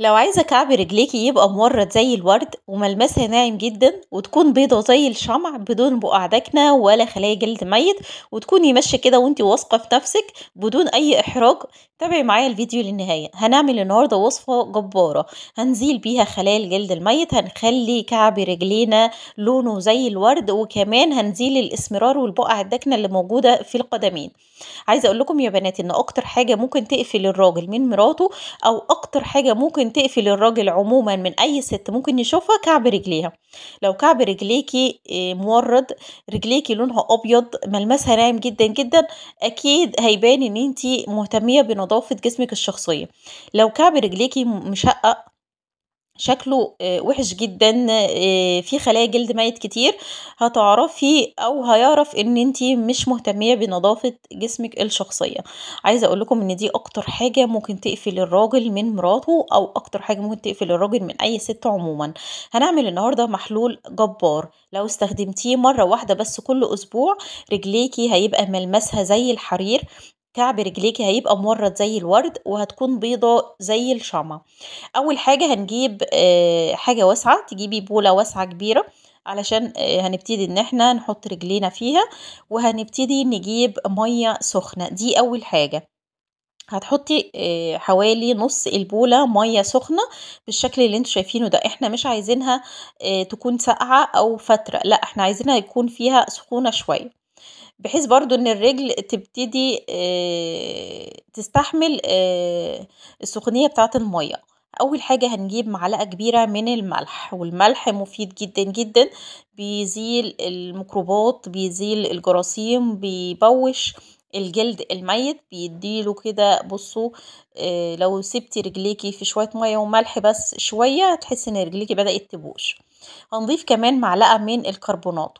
لو عايزة كعب رجليكي يبقى مورد زي الورد وملمسها ناعم جدا وتكون بيضة زي الشمع بدون بقع داكنة ولا خلايا جلد ميت وتكوني ماشية كده وانتي واثقة في نفسك بدون أي إحراج تابعي معايا الفيديو للنهاية هنعمل النهاردة وصفة جبارة هنزيل بيها خلايا الجلد الميت هنخلي كعب رجلينا لونه زي الورد وكمان هنزيل الإسمرار والبقع الداكنة اللي موجودة في القدمين عايزة أقول لكم يا بنات إن أكتر حاجة ممكن تقفل الراجل من مراته أو أكتر حاجة ممكن ممكن تقفل الراجل عموما من اي ست ممكن يشوفها كعب رجليها لو كعب رجليكي آه، مورد رجليكي لونها ابيض ملمسها ناعم جدا جدا اكيد هيبان ان انت مهتميه بنظافه جسمك الشخصيه لو كعب رجليكي مشقق شكله آه، وحش جدا آه، في خلايا جلد ميت كتير هتعرفي او هيعرف ان انتي مش مهتميه بنظافه جسمك الشخصيه عايزه اقول لكم ان دي اكتر حاجه ممكن تقفل الراجل من مراته او اكتر حاجه ممكن تقفل الراجل من اي ست عموما هنعمل النهارده محلول جبار لو استخدمتيه مره واحده بس كل اسبوع رجليكي هيبقى ملمسها زي الحرير كعب رجليكي هيبقى مورد زي الورد وهتكون بيضة زي الشمع اول حاجة هنجيب آه، حاجة واسعة تجيبي بولة واسعة كبيرة علشان آه، هنبتدي ان احنا نحط رجلينا فيها وهنبتدي نجيب مية سخنة دي اول حاجة هتحطي آه، حوالي نص البولة مية سخنة بالشكل اللي انتوا شايفينه ده احنا مش عايزينها تكون ساقعة او فترة لا احنا عايزينها يكون فيها سخونة شوية بحيث برضو ان الرجل تبتدي آه، تستحمل آه، السخونية بتاعة المية اول حاجة هنجيب معلقة كبيرة من الملح والملح مفيد جدا جدا بيزيل الميكروبات بيزيل الجراثيم بيبوش الجلد الميت بيديله كده بصوا اه لو سبتي رجليكي في شوية مية وملح بس شوية تحس ان رجليكي بدأت تبوش هنضيف كمان معلقة من الكربونات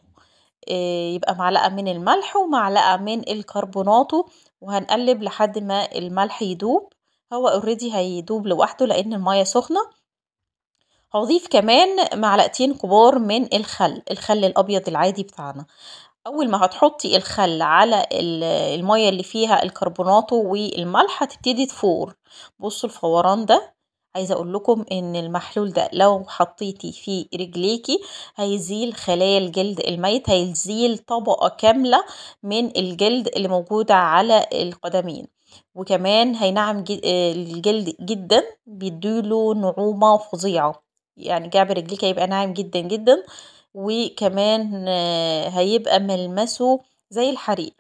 آه، يبقى معلقة من الملح ومعلقة من الكربوناتو وهنقلب لحد ما الملح يدوب هو اوريدي هيدوب لوحده لان المية سخنة هضيف كمان معلقتين كبار من الخل الخل الابيض العادي بتاعنا اول ما هتحطي الخل على المية اللي فيها الكربوناتو والملح هتبتدي تفور بصوا الفوران ده عايزه اقول لكم ان المحلول ده لو حطيتي في رجليكي هيزيل خلايا الجلد الميت هيزيل طبقه كامله من الجلد اللي موجوده على القدمين وكمان هينعم الجلد جدا بيديله نعومة فظيعة يعني جعب رجليك هيبقى ناعم جدا جدا وكمان هيبقى ملمسه زي الحريق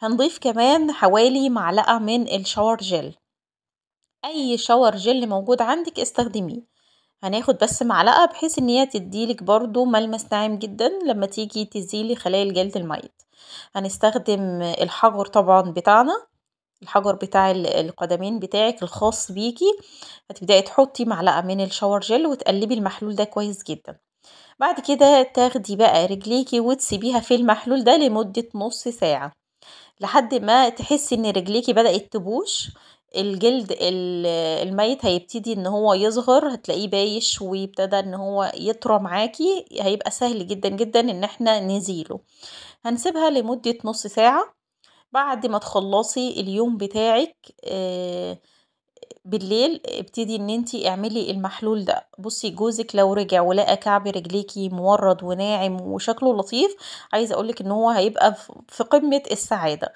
هنضيف كمان حوالي معلقة من الشاور جيل اي شاور جل موجود عندك استخدميه هناخد بس معلقة بحيث ان هي تديلك برضو ملمس ناعم جدا لما تيجي تزيلي خلايا الجلد الميت هنستخدم الحجر طبعا بتاعنا الحجر بتاع القدمين بتاعك الخاص بيكي هتبدأي تحطي معلقة من الشاور جل وتقلبي المحلول ده كويس جدا بعد كده تاخدي بقى رجليكي وتسيبيها في المحلول ده لمدة نص ساعة لحد ما تحسي ان رجليكي بدأت تبوش الجلد الميت هيبتدي ان هو يظهر هتلاقيه بايش ويبتدى ان هو يطرى معاكي هيبقى سهل جدا جدا ان احنا نزيله هنسيبها لمدة نص ساعة بعد ما تخلصي اليوم بتاعك آه، بالليل ابتدي ان انتي اعملي المحلول ده بصي جوزك لو رجع ولقى كعب رجليكي مورد وناعم وشكله لطيف عايزه اقولك ان هو هيبقى في قمه السعاده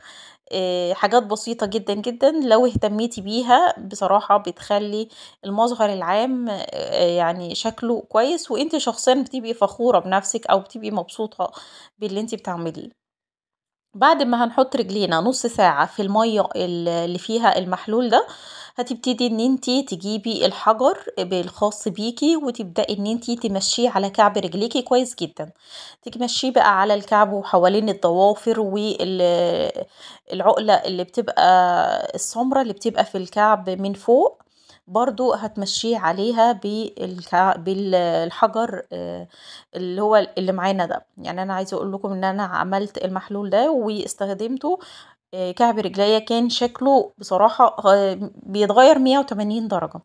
آه، حاجات بسيطة جدا جدا لو اهتميتي بيها بصراحة بتخلي المظهر العام آه، يعني شكله كويس وانت شخصيا بتبقي فخورة بنفسك او بتبقي مبسوطة باللي انت بتعمليه بعد ما هنحط رجلينا نص ساعة في المية اللي فيها المحلول ده هتبتدي ان انتي تجيبي الحجر الخاص بيكي وتبدأي ان انتي تمشيه على كعب رجليكي كويس جدا تمشيه بقى على الكعب وحوالين الضوافر والعقلة اللي بتبقى السمرة اللي بتبقى في الكعب من فوق برضو هتمشيه عليها بالحجر آه، اللي هو اللي معانا ده يعني انا عايزه اقول لكم ان انا عملت المحلول ده واستخدمته آه، كعب رجليا كان شكله بصراحة بيتغير 180 درجة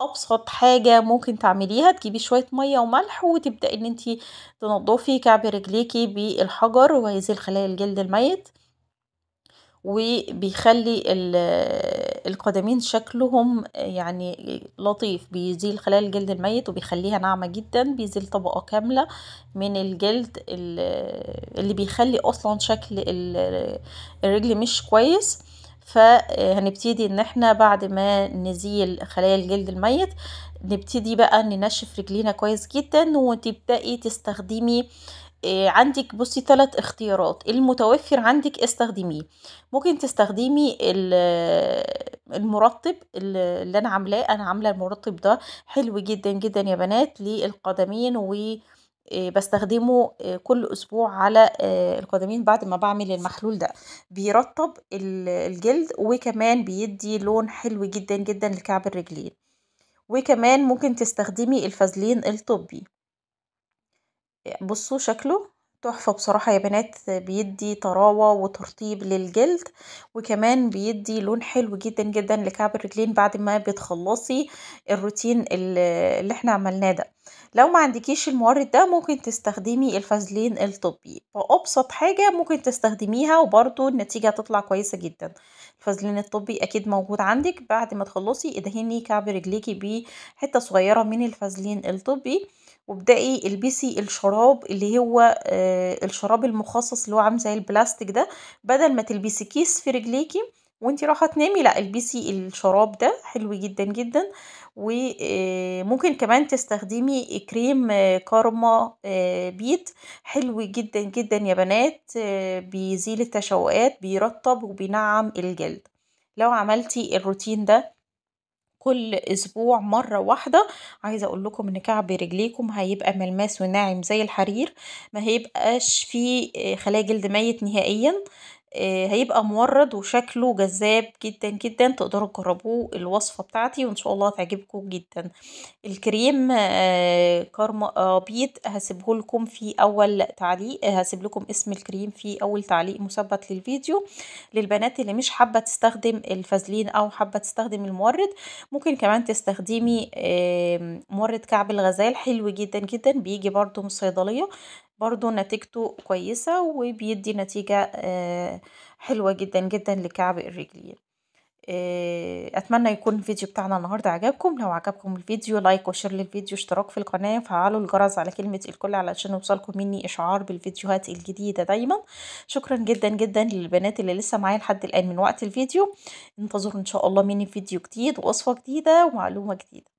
ابسط حاجة ممكن تعمليها تجيبي شوية مية وملح وتبدأي ان انتي تنضفي كعب رجليكي بالحجر وهيزيل خلايا الجلد الميت وبيخلي القدمين شكلهم يعني لطيف بيزيل خلايا الجلد الميت وبيخليها ناعمة جدا بيزيل طبقة كاملة من الجلد اللي بيخلي اصلا شكل الرجل مش كويس فهنبتدي ان احنا بعد ما نزيل خلايا الجلد الميت نبتدي بقى ننشف رجلينا كويس جدا وتبدأي تستخدمي آه، عندك بصي ثلاث اختيارات المتوفر عندك استخدميه ممكن تستخدمي آه، المرطب اللي انا عاملاه انا عامله المرطب ده حلو جدا جدا يا بنات للقدمين و آه، بستخدمه آه، كل اسبوع على آه، القدمين بعد ما بعمل المحلول ده بيرطب الجلد وكمان بيدي لون حلو جدا جدا لكعب الرجلين وكمان ممكن تستخدمي الفازلين الطبي بصوا شكله تحفة بصراحة يا بنات بيدي طراوة وترطيب للجلد وكمان بيدي لون حلو جدا جدا لكعب الرجلين بعد ما بتخلصي الروتين اللي احنا عملناه ده لو ما عندكيش المورد ده ممكن تستخدمي الفازلين الطبي فأبسط حاجة ممكن تستخدميها وبرده النتيجة هتطلع كويسة جدا الفازلين الطبي أكيد موجود عندك بعد ما تخلصي ادهني كعب رجليكي بحتة صغيرة من الفازلين الطبي وابدأي البسي الشراب اللي هو آه، الشراب المخصص اللي هو عامل زي البلاستيك ده بدل ما تلبسي كيس في رجليكي وانتي رايحه تنامي لا البسي الشراب ده حلو جدا جدا وممكن آه، كمان تستخدمي كريم آه، كارما بيت حلو جدا جدا يا بنات بيزيل التشوقات بيرطب وبينعم الجلد لو عملتي الروتين ده كل اسبوع مره واحده عايزه اقول لكم ان كعب رجليكم هيبقى ملماس وناعم زي الحرير ما هيبقاش فيه آه، خلايا جلد ميت نهائيا آه، هيبقى مورد وشكله جذاب جدا جدا تقدروا تجربوه الوصفة بتاعتي وان شاء الله تعجبكم جدا الكريم آه، كارما آه، بيض هسيبه لكم في اول تعليق هسيب لكم اسم الكريم في اول تعليق مثبت للفيديو للبنات اللي مش حابة تستخدم الفازلين او حابة تستخدم المورد ممكن كمان تستخدمي مورد كعب الغزال حلو جدا جدا بيجي برده من الصيدلية برضو نتيجته كويسة وبيدي نتيجة آه، حلوة جدا جدا لكعب الرجلين آه، اتمنى يكون الفيديو بتاعنا النهارده عجبكم لو عجبكم الفيديو لايك وشير للفيديو اشتراك في القناه فعلوا الجرس على كلمه الكل علشان يوصلكم مني اشعار بالفيديوهات الجديده دايما شكرا جدا جدا للبنات اللي لسه معايا لحد الان من وقت الفيديو انتظروا ان شاء الله مني فيديو جديد ووصفه جديده ومعلومه جديده